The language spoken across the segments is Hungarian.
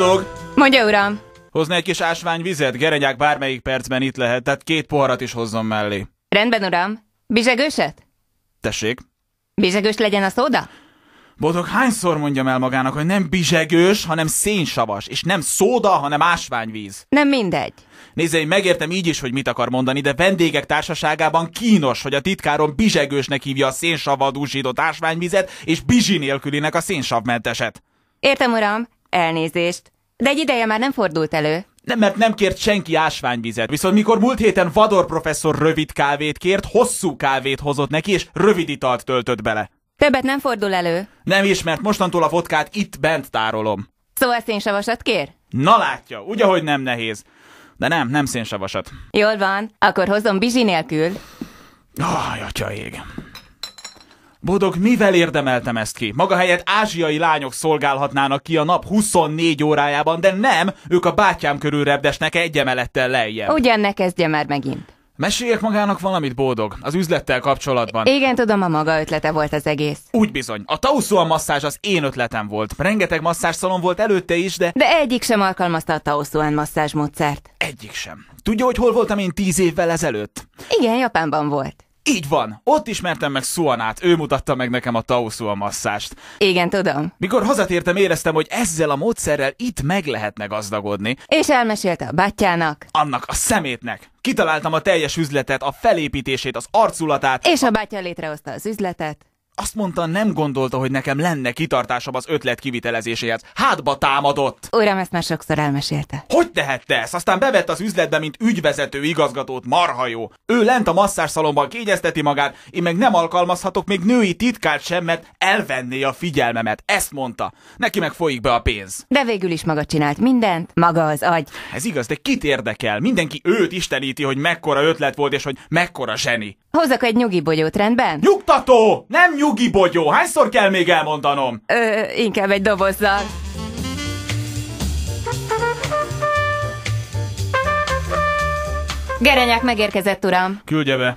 Boldog! Mondja, uram! Hozni egy kis ásványvizet, gerenyák bármelyik percben itt lehet, tehát két poharat is hozzon mellé. Rendben, uram. Bizsegőset? Tessék? Bizsegős legyen a szóda? Boldog hányszor mondjam el magának, hogy nem bizsegős, hanem szénsavas, és nem szóda, hanem ásványvíz. Nem mindegy. Nézze, én megértem így is, hogy mit akar mondani, de vendégek társaságában kínos, hogy a titkáron bizsegősnek hívja a szénsavadúsított ásványvizet, és bizsi nélkülinek a szénsavmenteset. Értem, uram, Elnézést. De egy ideje már nem fordult elő. Nem, mert nem kért senki ásványvizet. Viszont mikor múlt héten Vador professzor rövid kávét kért, hosszú kávét hozott neki, és rövid italt töltött bele. Többet nem fordul elő. Nem is, mert mostantól a fotkát itt bent tárolom. Szóval szénsavasat kér? Na látja, úgy, ahogy nem nehéz. De nem, nem szénsavasat. Jól van, akkor hozom bizsi nélkül. Aj, oh, atya ég. Bodog, mivel érdemeltem ezt ki? Maga helyett ázsiai lányok szolgálhatnának ki a nap 24 órájában, de nem, ők a bátyám körül repdesnek egy emelettel lejjebb. Ugyan ne kezdje már megint. Meséljek magának valamit, Boldog, az üzlettel kapcsolatban. Igen, tudom, a maga ötlete volt az egész. Úgy bizony. A a masszázs az én ötletem volt. Rengeteg masszázsszalon volt előtte is, de... De egyik sem alkalmazta a a masszázs módszert. Egyik sem. Tudja, hogy hol voltam én tíz évvel ezelőtt? Igen, Japánban volt. Így van, ott ismertem meg Suanát, ő mutatta meg nekem a Tausua masszást. Igen, tudom. Mikor hazatértem, éreztem, hogy ezzel a módszerrel itt meg lehetne gazdagodni. És elmesélte a bátyjának. Annak a szemétnek. Kitaláltam a teljes üzletet, a felépítését, az arculatát. És a bátya létrehozta az üzletet. Azt mondta, nem gondolta, hogy nekem lenne kitartásom az ötlet kivitelezéséhez. Hátba támadott! Uram, ezt már sokszor elmesélte. Hogy tehette ezt? Aztán bevett az üzletbe, mint ügyvezető igazgatót, marha jó. Ő lent a masszárszalomban kényezteti magát, én meg nem alkalmazhatok még női titkát sem, mert elvenné a figyelmemet. Ezt mondta. Neki meg folyik be a pénz. De végül is maga csinált mindent, maga az agy. Ez igaz, de kit érdekel? Mindenki őt isteníti, hogy mekkora ötlet volt, és hogy mekkora zseni. Hozok egy nyugi bogyót, rendben? Nyugtató! Nem nyugi bogyó! Hányszor kell még elmondanom? Ö, inkább egy dobozzal. Gerenyák megérkezett, uram. Küldje be.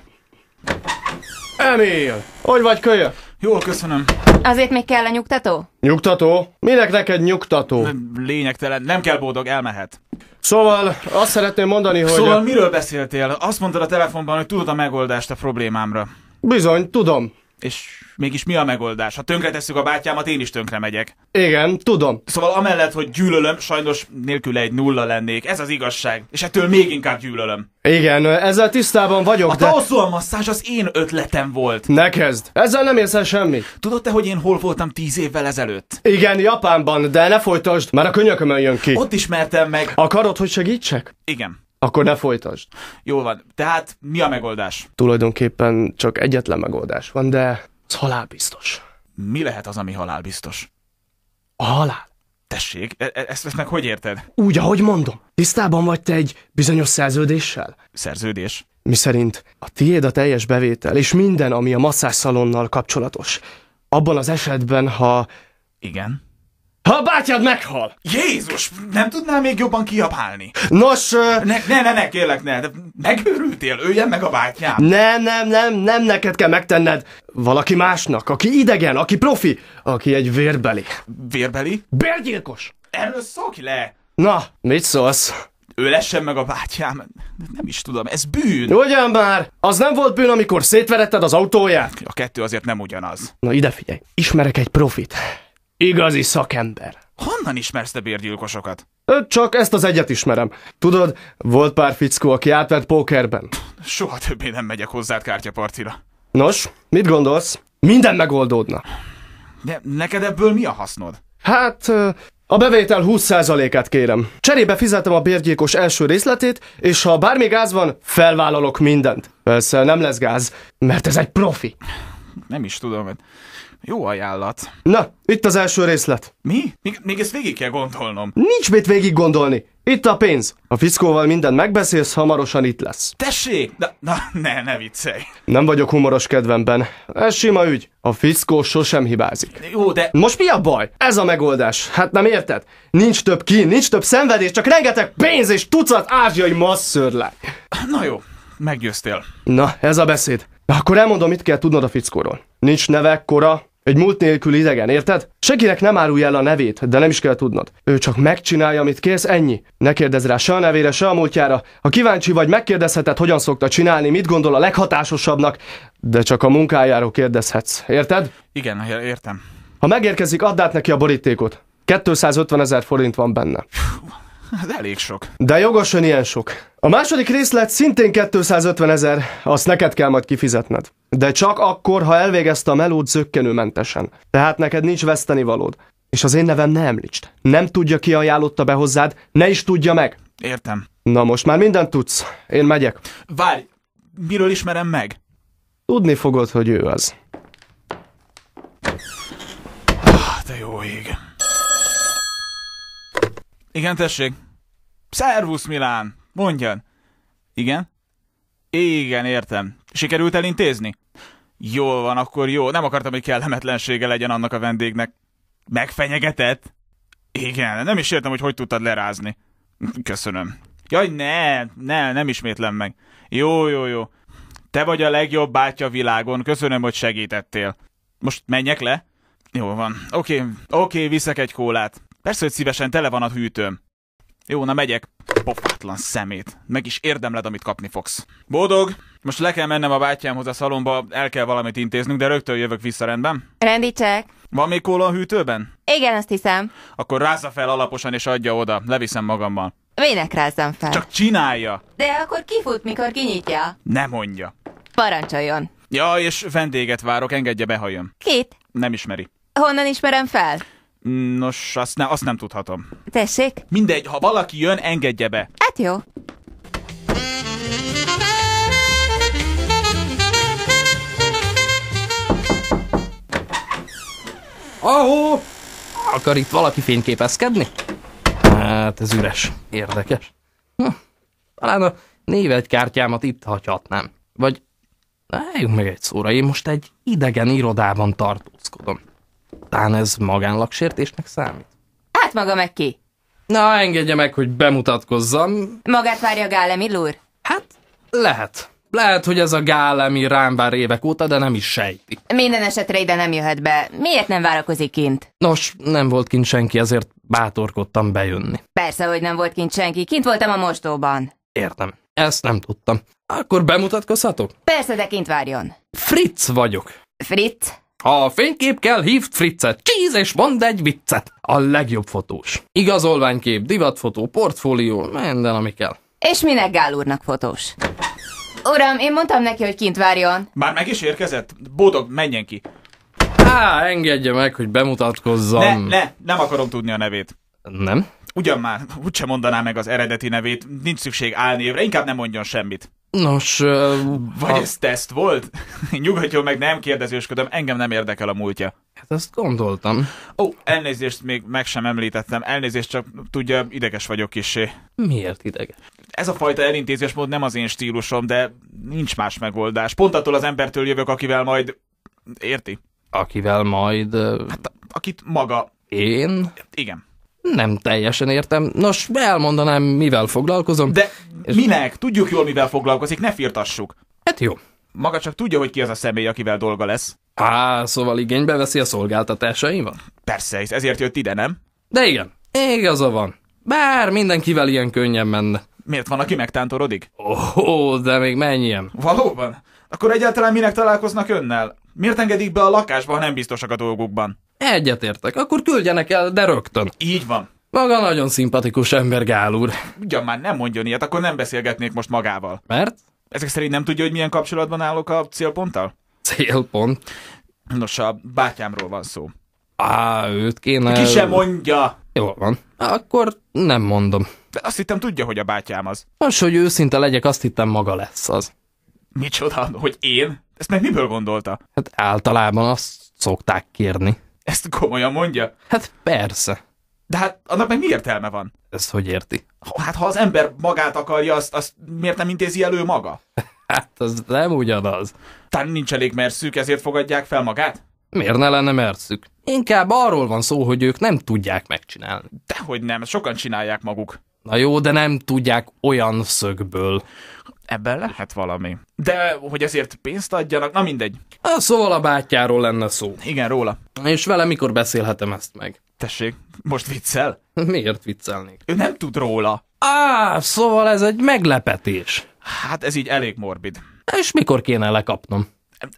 Emil! Hogy vagy kölyök? Jól köszönöm. Azért még kell a nyugtató? Nyugtató? Minek neked nyugtató? Lényegtelen, nem kell boldog, elmehet. Szóval azt szeretném mondani, hogy... Szóval miről beszéltél? Azt mondtad a telefonban, hogy tudod a megoldást a problémámra. Bizony, tudom és mégis mi a megoldás? Ha tönkretesszük a bátyámat, én is tönkre megyek. Igen, tudom. Szóval amellett, hogy gyűlölöm, sajnos nélküle egy nulla lennék. Ez az igazság. És ettől még inkább gyűlölöm. Igen, ezzel tisztában vagyok, a de... A masszázs az én ötletem volt. Ne kezd. Ezzel nem érsz el semmit. Tudod te, hogy én hol voltam tíz évvel ezelőtt? Igen, Japánban, de ne folytasd, már a könyökömön jön ki. Ott ismertem meg. Akarod, hogy segítsek? Igen. Akkor ne folytasd. Jól van. Tehát mi a megoldás? Tulajdonképpen csak egyetlen megoldás van, de az halálbiztos. Mi lehet az, ami halálbiztos? A halál. Tessék, e- e- ezt, ezt meg hogy érted? Úgy, ahogy mondom. Tisztában vagy te egy bizonyos szerződéssel? Szerződés? Mi szerint a tiéd a teljes bevétel, és minden, ami a masszásszalonnal kapcsolatos. Abban az esetben, ha... Igen. Ha a bátyád meghal! Jézus, nem tudnál még jobban kiabálni? Nos... Uh... Ne, ne, ne, ne, kérlek, ne. Megőrültél, öljen meg a bátyám. Nem, nem, nem, nem neked kell megtenned. Valaki másnak, aki idegen, aki profi, aki egy vérbeli. Vérbeli? Bérgyilkos! Erről szokj le! Na, mit szólsz? Ölessen meg a bátyám. Nem is tudom, ez bűn. Ugyan már! Az nem volt bűn, amikor szétveretted az autóját? A kettő azért nem ugyanaz. Na ide figyelj, ismerek egy profit Igazi szakember. Honnan ismersz te bérgyilkosokat? Csak ezt az egyet ismerem. Tudod, volt pár fickó, aki átvett pókerben. Soha többé nem megyek hozzád kártyapartira. Nos, mit gondolsz? Minden megoldódna. De neked ebből mi a hasznod? Hát, a bevétel 20%-át kérem. Cserébe fizetem a bérgyilkos első részletét, és ha bármi gáz van, felvállalok mindent. Persze nem lesz gáz, mert ez egy profi. Nem is tudom, mert jó ajánlat. Na, itt az első részlet. Mi? Még, még ezt végig kell gondolnom. Nincs mit végig gondolni. Itt a pénz. A fiszkóval mindent megbeszélsz, hamarosan itt lesz. Tessék! Na, na ne, ne viccelj. Nem vagyok humoros kedvemben. Ez sima ügy. A fiszkó sosem hibázik. Jó, de... Most mi a baj? Ez a megoldás. Hát nem érted? Nincs több ki, nincs több szenvedés, csak rengeteg pénz és tucat ázsiai masszörlány. Na jó, meggyőztél. Na, ez a beszéd. Akkor elmondom, mit kell tudnod a fickóról. Nincs neve, kora, egy múlt nélkül idegen, érted? Senkinek nem árulja el a nevét, de nem is kell tudnod. Ő csak megcsinálja, amit kész, ennyi. Ne kérdezz rá se a nevére, se a múltjára. Ha kíváncsi vagy, megkérdezheted, hogyan szokta csinálni, mit gondol a leghatásosabbnak, de csak a munkájáról kérdezhetsz, érted? Igen, értem. Ha megérkezik, add át neki a borítékot. 250 ezer forint van benne. Ez elég sok. De jogosan ilyen sok. A második részlet szintén 250 ezer, azt neked kell majd kifizetned. De csak akkor, ha elvégezte a melód zöggenőmentesen. Tehát neked nincs vesztenivalód. És az én nevem ne említsd. Nem tudja, ki ajánlotta be hozzád, ne is tudja meg. Értem. Na most már mindent tudsz. Én megyek. Várj, miről ismerem meg? Tudni fogod, hogy ő az. Ah, de jó ég. Igen, tessék. Szervusz Milán, mondjan. Igen? Igen, értem. Sikerült elintézni? Jól van, akkor jó. Nem akartam, hogy kellemetlensége legyen annak a vendégnek. Megfenyegetett? Igen, nem is értem, hogy hogy tudtad lerázni. Köszönöm. Jaj, ne, ne, nem ismétlem meg. Jó, jó, jó. Te vagy a legjobb bátya világon, köszönöm, hogy segítettél. Most menjek le? Jó van. Oké, okay, oké, okay, viszek egy kólát. Persze, hogy szívesen tele van a hűtőm. Jó, na megyek. Pofátlan szemét. Meg is érdemled, amit kapni fogsz. Boldog! Most le kell mennem a bátyámhoz a szalomba, el kell valamit intéznünk, de rögtön jövök vissza rendben. Rendítsek. Van még kóla a hűtőben? Igen, azt hiszem. Akkor rázza fel alaposan és adja oda. Leviszem magammal. Minek rázzam fel? Csak csinálja! De akkor kifut, mikor kinyitja. Ne mondja. Parancsoljon. Ja, és vendéget várok, engedje be, ha jön. Kit? Nem ismeri. Honnan ismerem fel? Nos, azt, ne, azt nem tudhatom. Tessék? Mindegy, ha valaki jön, engedje be. Hát jó. Ahó! Akar itt valaki fényképezkedni? Hát ez üres. Érdekes. Hm. Talán a kártyámat itt hagyhatnám. Vagy álljunk meg egy szóra, én most egy idegen irodában tartózkodom. Netán ez magánlaksértésnek számít? Hát maga meg ki? Na, engedje meg, hogy bemutatkozzam. Magát várja Gálemil úr? Hát, lehet. Lehet, hogy ez a Gálemi rám vár évek óta, de nem is sejti. Minden esetre ide nem jöhet be. Miért nem várakozik kint? Nos, nem volt kint senki, ezért bátorkodtam bejönni. Persze, hogy nem volt kint senki. Kint voltam a mostóban. Értem. Ezt nem tudtam. Akkor bemutatkozhatok? Persze, de kint várjon. Fritz vagyok. Fritz? Ha a fénykép kell, hívd Fritzet, csíz és mondd egy viccet. A legjobb fotós. Igazolványkép, divatfotó, portfólió, minden, ami kell. És minek Gál úrnak fotós? Uram, én mondtam neki, hogy kint várjon. Már meg is érkezett? Bódog, menjen ki. Á, engedje meg, hogy bemutatkozzam. Ne, ne, nem akarom tudni a nevét. Nem? Ugyan már, úgyse mondaná meg az eredeti nevét, nincs szükség álnévre, inkább nem mondjon semmit. Nos, uh, Vagy ez teszt volt? Nyugodjon meg, nem kérdezősködöm, engem nem érdekel a múltja. Hát azt gondoltam. Ó, oh, elnézést még meg sem említettem, elnézést csak tudja, ideges vagyok kisé. Miért ideges? Ez a fajta elintézés mód nem az én stílusom, de nincs más megoldás. Pont attól az embertől jövök, akivel majd... Érti? Akivel majd... Hát, akit maga... Én? Igen. Nem teljesen értem. Nos, elmondanám, mivel foglalkozom. De és Minek? Tudjuk jól, mivel foglalkozik, ne firtassuk. Hát jó. Maga csak tudja, hogy ki az a személy, akivel dolga lesz. Á, szóval igénybe veszi a szolgáltatásaimat? Persze, ezért jött ide, nem? De igen, igaza van. Bár mindenkivel ilyen könnyen menne. Miért van, aki megtántorodik? Ó, oh, de még mennyien. Valóban? Akkor egyáltalán minek találkoznak önnel? Miért engedik be a lakásba, ha nem biztosak a dolgukban? Egyetértek, akkor küldjenek el, de rögtön. Így van. Maga nagyon szimpatikus ember, Gál úr. Ugyan már nem mondjon ilyet, akkor nem beszélgetnék most magával. Mert? Ezek szerint nem tudja, hogy milyen kapcsolatban állok a célponttal? Célpont? Nos, a bátyámról van szó. Á, őt kéne... Ki se mondja! Jó van. Akkor nem mondom. De azt hittem tudja, hogy a bátyám az. Most, hogy őszinte legyek, azt hittem maga lesz az. Micsoda, hogy én? Ezt meg miből gondolta? Hát általában azt szokták kérni. Ezt komolyan mondja? Hát persze. De hát annak meg mi értelme van? Ezt hogy érti? Hát ha az ember magát akarja, azt, azt miért nem intézi elő maga? Hát az nem ugyanaz. tehát nincs elég merszük, ezért fogadják fel magát? Miért ne lenne merszük? Inkább arról van szó, hogy ők nem tudják megcsinálni. Dehogy nem, sokan csinálják maguk. Na jó, de nem tudják olyan szögből. Ebben lehet valami. De hogy ezért pénzt adjanak, na mindegy. A ah, szóval a bátyáról lenne szó. Igen, róla. És vele mikor beszélhetem ezt meg? Tessék, most viccel? Miért viccelnék? Ő nem tud róla. Á, szóval ez egy meglepetés. Hát ez így elég morbid. És mikor kéne lekapnom?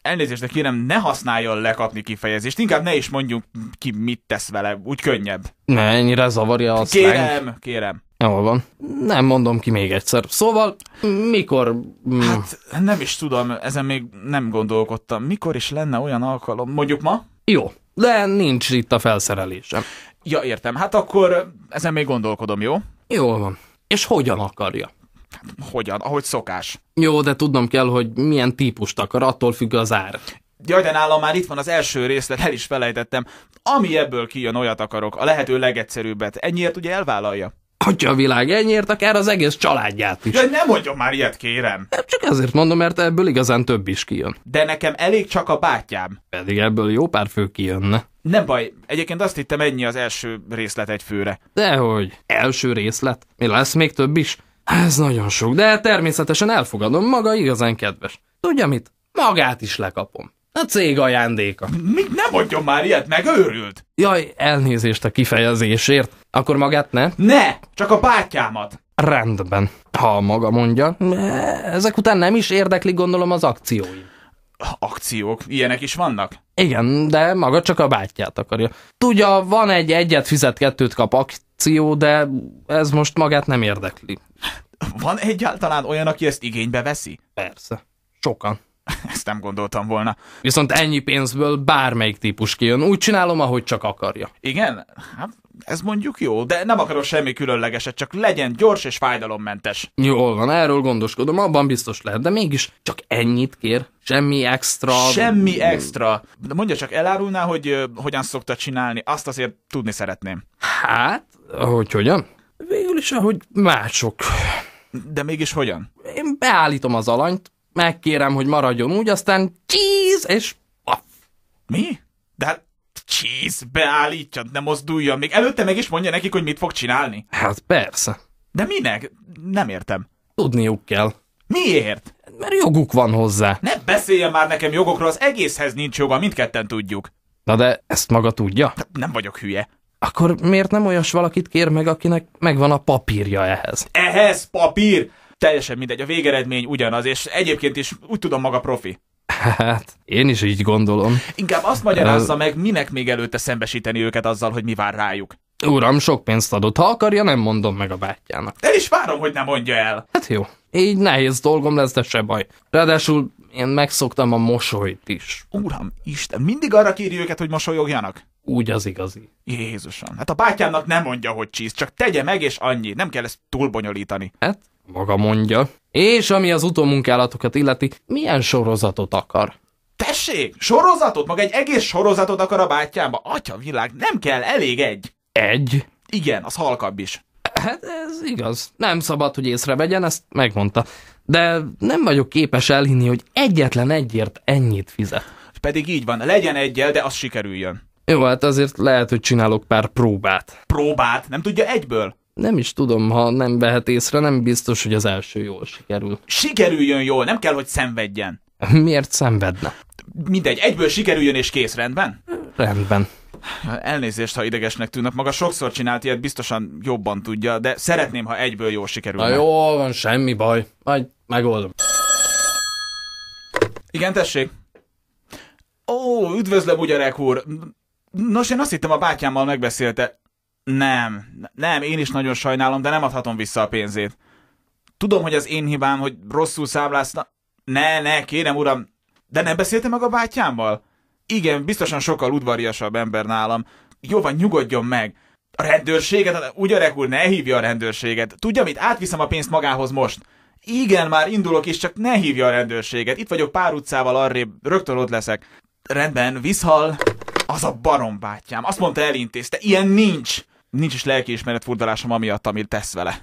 Elnézést, de kérem, ne használjon lekapni kifejezést, inkább ne is mondjunk ki, mit tesz vele, úgy könnyebb. Ne, ennyire zavarja a Kérem, szleng. kérem. Jól van. Nem mondom ki még egyszer. Szóval, mikor... Mm. Hát nem is tudom, ezen még nem gondolkodtam. Mikor is lenne olyan alkalom? Mondjuk ma? Jó, de nincs itt a felszerelésem. Ja, értem. Hát akkor ezen még gondolkodom, jó? Jól van. És hogyan akarja? Hogyan? Ahogy szokás. Jó, de tudnom kell, hogy milyen típust akar, attól függ az ár. Jaj, de nálam már itt van az első részlet, el is felejtettem. Ami ebből kijön, olyat akarok, a lehető legegyszerűbbet. Ennyiért ugye elvállalja? Atya a világ ennyiért, akár az egész családját is. De nem mondjon már ilyet, kérem. Nem csak ezért mondom, mert ebből igazán több is kijön. De nekem elég csak a bátyám. Pedig ebből jó pár fő kijönne. Nem baj, egyébként azt hittem ennyi az első részlet egy főre. Dehogy, első részlet? Mi lesz még több is? Ez nagyon sok, de természetesen elfogadom, maga igazán kedves. Tudja mit? Magát is lekapom. A cég ajándéka. Mit nem mondjon már ilyet, megőrült? Jaj, elnézést a kifejezésért. Akkor magát ne? Ne, csak a bátyámat. Rendben, ha maga mondja. Ezek után nem is érdekli gondolom az akciói. Akciók? Ilyenek is vannak? Igen, de maga csak a bátyját akarja. Tudja, van egy egyet fizet, kettőt kap akció, de ez most magát nem érdekli. Van egyáltalán olyan, aki ezt igénybe veszi? Persze, sokan. Ezt nem gondoltam volna. Viszont ennyi pénzből bármelyik típus kijön. Úgy csinálom, ahogy csak akarja. Igen? Hát ez mondjuk jó, de nem akarok semmi különlegeset, csak legyen gyors és fájdalommentes. Jól van, erről gondoskodom, abban biztos lehet, de mégis csak ennyit kér. Semmi extra. Semmi extra. De mondja csak, elárulná, hogy uh, hogyan szokta csinálni? Azt azért tudni szeretném. Hát, hogy hogyan? Végül is, ahogy mások. De mégis hogyan? Én beállítom az alanyt, megkérem, hogy maradjon úgy, aztán cheese, és paf. Mi? De hát cheese, beállítja, ne mozduljon. Még előtte meg is mondja nekik, hogy mit fog csinálni. Hát persze. De minek? Nem értem. Tudniuk kell. Miért? Mert joguk van hozzá. Ne beszéljen már nekem jogokról, az egészhez nincs joga, mindketten tudjuk. Na de ezt maga tudja? Hát nem vagyok hülye. Akkor miért nem olyas valakit kér meg, akinek megvan a papírja ehhez? Ehhez papír? teljesen mindegy, a végeredmény ugyanaz, és egyébként is úgy tudom maga profi. Hát, én is így gondolom. Inkább azt magyarázza meg, minek még előtte szembesíteni őket azzal, hogy mi vár rájuk. Uram, sok pénzt adott. Ha akarja, nem mondom meg a bátyjának. De is várom, hogy nem mondja el. Hát jó. Így nehéz dolgom lesz, de se baj. Ráadásul én megszoktam a mosolyt is. Uram, Isten, mindig arra kéri őket, hogy mosolyogjanak? Úgy az igazi. Jézusom, hát a bátyámnak nem mondja, hogy csísz, csak tegye meg és annyi, nem kell ezt túlbonyolítani. Hát maga mondja. És ami az utómunkálatokat illeti, milyen sorozatot akar? Tessék, sorozatot, maga egy egész sorozatot akar a bátyámba. Atya világ, nem kell, elég egy. Egy? Igen, az halkabb is. Hát ez igaz. Nem szabad, hogy észrevegyen, ezt megmondta. De nem vagyok képes elhinni, hogy egyetlen egyért ennyit fizet. Pedig így van, legyen egyel, de az sikerüljön. Jó, hát azért lehet, hogy csinálok pár próbát. Próbát? Nem tudja egyből? nem is tudom, ha nem vehet észre, nem biztos, hogy az első jól sikerül. Sikerüljön jól, nem kell, hogy szenvedjen. Miért szenvedne? Mindegy, egyből sikerüljön és kész, rendben? Rendben. Elnézést, ha idegesnek tűnök, maga sokszor csinált ilyet, biztosan jobban tudja, de szeretném, ha egyből jól sikerülne. Na jó, van, semmi baj. Majd megoldom. Igen, tessék. Ó, üdvözlöm, ugye úr. Nos, én azt hittem a bátyámmal megbeszélte. Nem, nem, én is nagyon sajnálom, de nem adhatom vissza a pénzét. Tudom, hogy az én hibám, hogy rosszul számláztam. Ne, ne, kérem uram, de nem beszéltem meg a bátyámmal? Igen, biztosan sokkal udvariasabb ember nálam. Jó van, nyugodjon meg. A rendőrséget, úgy öreg úr, ne hívja a rendőrséget. Tudja mit, átviszem a pénzt magához most. Igen, már indulok is, csak ne hívja a rendőrséget. Itt vagyok pár utcával arrébb, rögtön ott leszek. Rendben, visszhal. Az a barom bátyám, azt mondta elintézte, ilyen nincs nincs is lelkiismeret furdalásom amiatt, amit tesz vele.